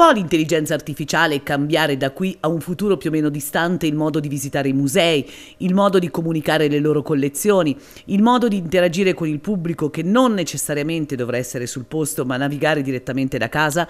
Può l'intelligenza artificiale cambiare da qui a un futuro più o meno distante il modo di visitare i musei, il modo di comunicare le loro collezioni, il modo di interagire con il pubblico che non necessariamente dovrà essere sul posto ma navigare direttamente da casa?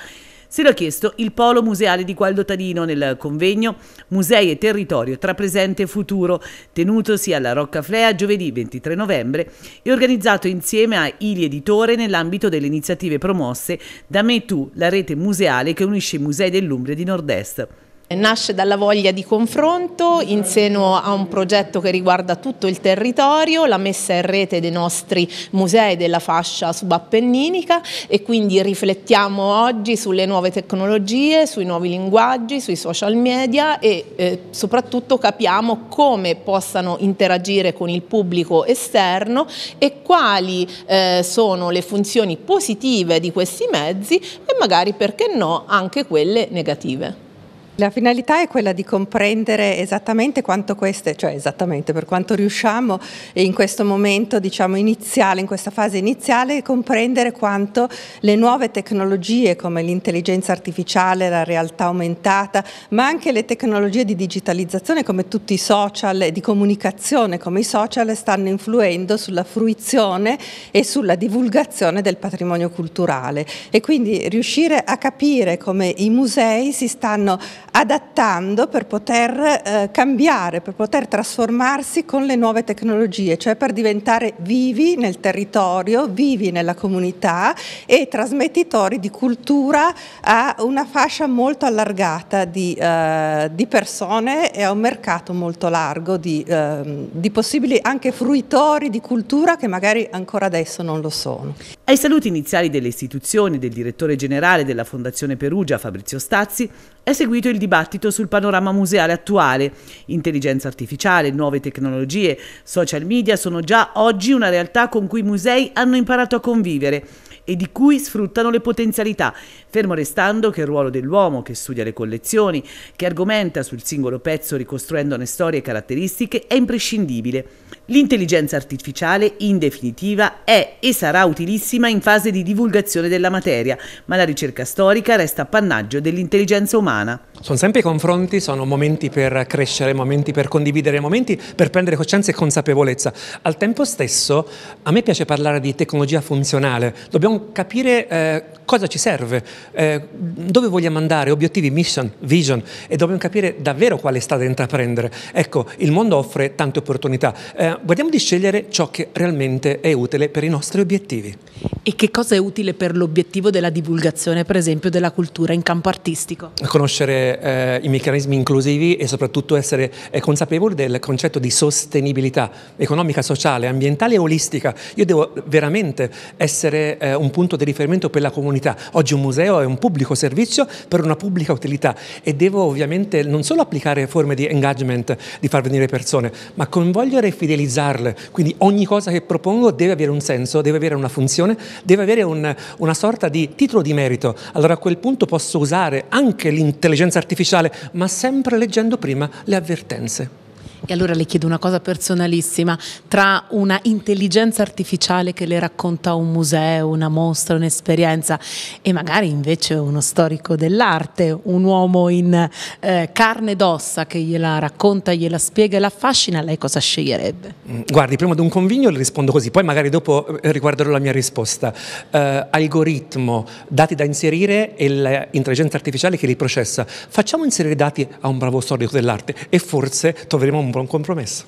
Se l'ha chiesto il polo museale di Gualdo Tadino nel convegno Musei e Territorio tra presente e futuro, tenutosi alla Roccaflea giovedì 23 novembre e organizzato insieme a Ili Editore nell'ambito delle iniziative promosse da MeToo, la rete museale che unisce i musei dell'Umbria di Nord-Est. Nasce dalla voglia di confronto in seno a un progetto che riguarda tutto il territorio, la messa in rete dei nostri musei della fascia subappenninica e quindi riflettiamo oggi sulle nuove tecnologie, sui nuovi linguaggi, sui social media e eh, soprattutto capiamo come possano interagire con il pubblico esterno e quali eh, sono le funzioni positive di questi mezzi e magari perché no anche quelle negative. La finalità è quella di comprendere esattamente quanto queste, cioè esattamente per quanto riusciamo in questo momento diciamo iniziale, in questa fase iniziale, comprendere quanto le nuove tecnologie come l'intelligenza artificiale, la realtà aumentata, ma anche le tecnologie di digitalizzazione come tutti i social e di comunicazione come i social stanno influendo sulla fruizione e sulla divulgazione del patrimonio culturale e quindi riuscire a capire come i musei si stanno adattando per poter eh, cambiare, per poter trasformarsi con le nuove tecnologie, cioè per diventare vivi nel territorio, vivi nella comunità e trasmettitori di cultura a una fascia molto allargata di, eh, di persone e a un mercato molto largo di, eh, di possibili anche fruitori di cultura che magari ancora adesso non lo sono. Ai saluti iniziali delle istituzioni e del direttore generale della Fondazione Perugia, Fabrizio Stazzi, è seguito il dibattito sul panorama museale attuale. Intelligenza artificiale, nuove tecnologie, social media sono già oggi una realtà con cui i musei hanno imparato a convivere e di cui sfruttano le potenzialità, fermo restando che il ruolo dell'uomo che studia le collezioni, che argomenta sul singolo pezzo ricostruendone storie e caratteristiche, è imprescindibile. L'intelligenza artificiale, in definitiva, è e sarà utilissima in fase di divulgazione della materia, ma la ricerca storica resta appannaggio dell'intelligenza umana. Sono sempre confronti, sono momenti per crescere, momenti per condividere, momenti per prendere coscienza e consapevolezza. Al tempo stesso, a me piace parlare di tecnologia funzionale. Dobbiamo capire eh, cosa ci serve, eh, dove vogliamo andare, obiettivi, mission, vision, e dobbiamo capire davvero quale strada intraprendere. Ecco, il mondo offre tante opportunità. Eh, guardiamo di scegliere ciò che realmente è utile per i nostri obiettivi. E che cosa è utile per l'obiettivo della divulgazione, per esempio, della cultura in campo artistico? Conoscere eh, i meccanismi inclusivi e soprattutto essere eh, consapevoli del concetto di sostenibilità economica, sociale, ambientale e olistica. Io devo veramente essere eh, un punto di riferimento per la comunità. Oggi un museo è un pubblico servizio per una pubblica utilità e devo ovviamente non solo applicare forme di engagement, di far venire persone, ma coinvolgere e fidelizzarle. Quindi ogni cosa che propongo deve avere un senso, deve avere una funzione, deve avere un, una sorta di titolo di merito. Allora a quel punto posso usare anche l'intelligenza artificiale, ma sempre leggendo prima le avvertenze. E allora le chiedo una cosa personalissima, tra una intelligenza artificiale che le racconta un museo, una mostra, un'esperienza e magari invece uno storico dell'arte, un uomo in eh, carne ed ossa che gliela racconta, gliela spiega e la affascina, lei cosa sceglierebbe? Mm, guardi, prima di un convigno le rispondo così, poi magari dopo eh, riguarderò la mia risposta. Uh, algoritmo, dati da inserire e l'intelligenza artificiale che li processa. Facciamo inserire dati a un bravo storico dell'arte e forse troveremo un un buon compromesso.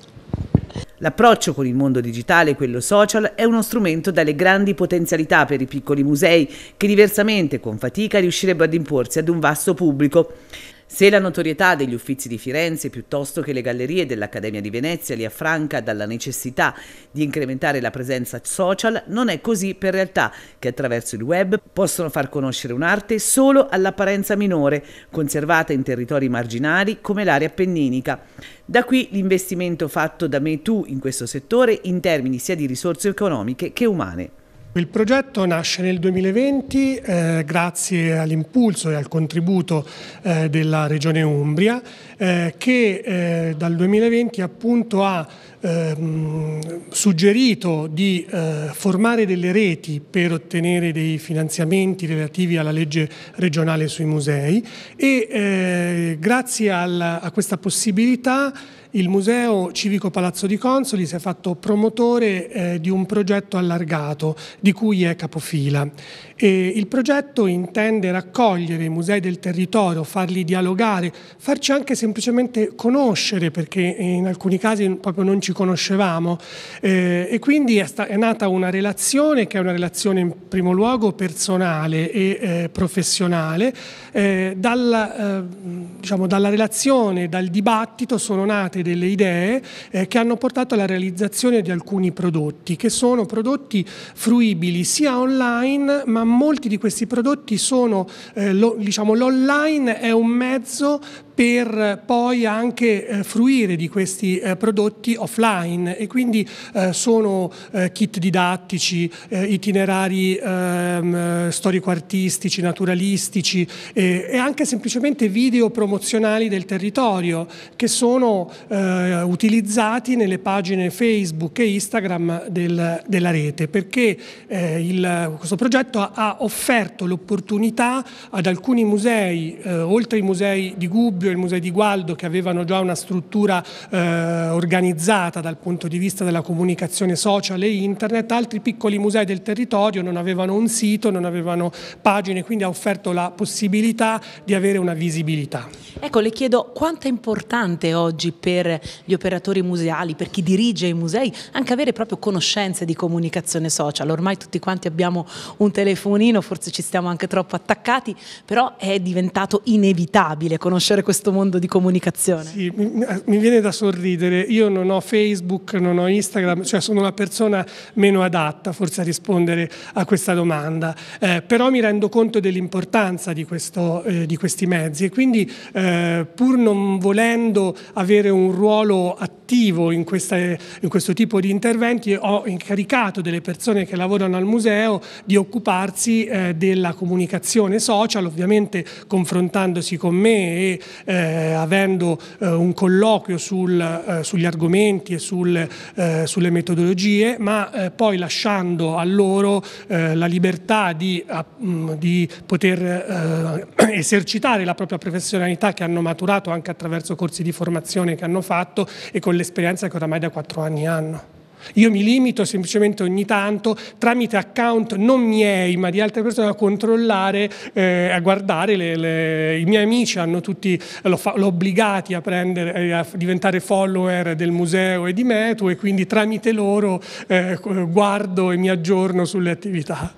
L'approccio con il mondo digitale e quello social è uno strumento dalle grandi potenzialità per i piccoli musei che diversamente con fatica riuscirebbero ad imporsi ad un vasto pubblico. Se la notorietà degli Uffizi di Firenze piuttosto che le gallerie dell'Accademia di Venezia li affranca dalla necessità di incrementare la presenza social, non è così per realtà che attraverso il web possono far conoscere un'arte solo all'apparenza minore, conservata in territori marginali come l'area appenninica. Da qui l'investimento fatto da MeToo in questo settore in termini sia di risorse economiche che umane. Il progetto nasce nel 2020 eh, grazie all'impulso e al contributo eh, della Regione Umbria eh, che eh, dal 2020 appunto ha Ehm, suggerito di eh, formare delle reti per ottenere dei finanziamenti relativi alla legge regionale sui musei e eh, grazie al, a questa possibilità il Museo Civico Palazzo di Consoli si è fatto promotore eh, di un progetto allargato di cui è capofila e il progetto intende raccogliere i musei del territorio, farli dialogare, farci anche semplicemente conoscere perché in alcuni casi proprio non ci conoscevamo eh, e quindi è, nata una relazione che è una relazione in primo luogo personale e eh, professionale. Eh, dalla, diciamo, dalla relazione, dal dibattito sono nate delle idee che hanno portato alla realizzazione di alcuni prodotti che sono prodotti fruibili sia online ma molti di questi prodotti sono, eh, lo, diciamo, l'online è un mezzo per poi anche eh, fruire di questi eh, prodotti offline e quindi eh, sono kit didattici, itinerari ehm, storico-artistici, naturalistici e anche semplicemente video promozionali del territorio che sono utilizzati nelle pagine Facebook e Instagram del, della rete perché il, questo progetto ha offerto l'opportunità ad alcuni musei, oltre ai musei di Gubbio, Gubbio e il Museo di Gualdo che avevano già una struttura eh, organizzata dal punto di vista della comunicazione sociale e internet, altri piccoli musei del territorio non avevano un sito, non avevano pagine, quindi ha offerto la possibilità di avere una visibilità. Ecco, le chiedo quanto è importante oggi per gli operatori museali, per chi dirige i musei, anche avere proprio conoscenze di comunicazione sociale. Ormai tutti quanti abbiamo un telefonino, forse ci stiamo anche troppo attaccati, però è diventato inevitabile conoscere questo questo mondo di comunicazione. Sì, mi, eh, mi, viene da sorridere, io non ho Facebook, non ho Instagram, cioè sono la persona meno adatta forse a rispondere a questa domanda, eh, però mi rendo conto dell'importanza di, questo, eh, di questi mezzi e quindi eh, pur non volendo avere un ruolo attivo in, questa, in questo tipo di interventi ho incaricato delle persone che lavorano al museo di occuparsi eh, della comunicazione social, ovviamente confrontandosi con me e eh, avendo eh, un colloquio sul, eh, sugli argomenti e sul, eh, sulle metodologie, ma eh, poi lasciando a loro la libertà di, a, mm, di poter esercitare la propria professionalità che hanno maturato anche attraverso corsi di formazione che hanno fatto e con l'esperienza che oramai da quattro anni hanno. Io mi limito semplicemente ogni tanto tramite account non miei ma di altre persone a controllare, eh, a guardare, le, le, i miei amici hanno tutti, l'ho, fa, l'ho obbligati a, prendere, eh, a, diventare follower del museo e di Metu e quindi tramite loro eh, guardo e mi aggiorno sulle attività.